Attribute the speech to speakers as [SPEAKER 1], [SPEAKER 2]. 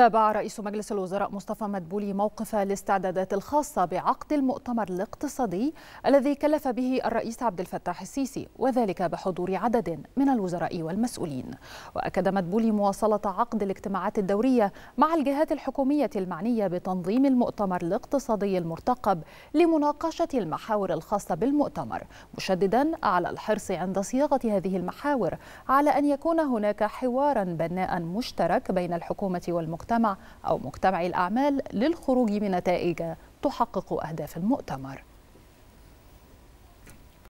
[SPEAKER 1] تابع رئيس مجلس الوزراء مصطفى مدبولي موقف الاستعدادات الخاصة بعقد المؤتمر الاقتصادي الذي كلف به الرئيس عبد الفتاح السيسي وذلك بحضور عدد من الوزراء والمسؤولين وأكد مدبولي مواصلة عقد الاجتماعات الدورية مع الجهات الحكومية المعنية بتنظيم المؤتمر الاقتصادي المرتقب لمناقشة المحاور الخاصة بالمؤتمر مشددا على الحرص عند صياغة هذه المحاور على أن يكون هناك حوارا بناء مشترك بين الحكومة والمجتمع المجتمع أو مجتمع الأعمال للخروج بنتائج تحقق أهداف المؤتمر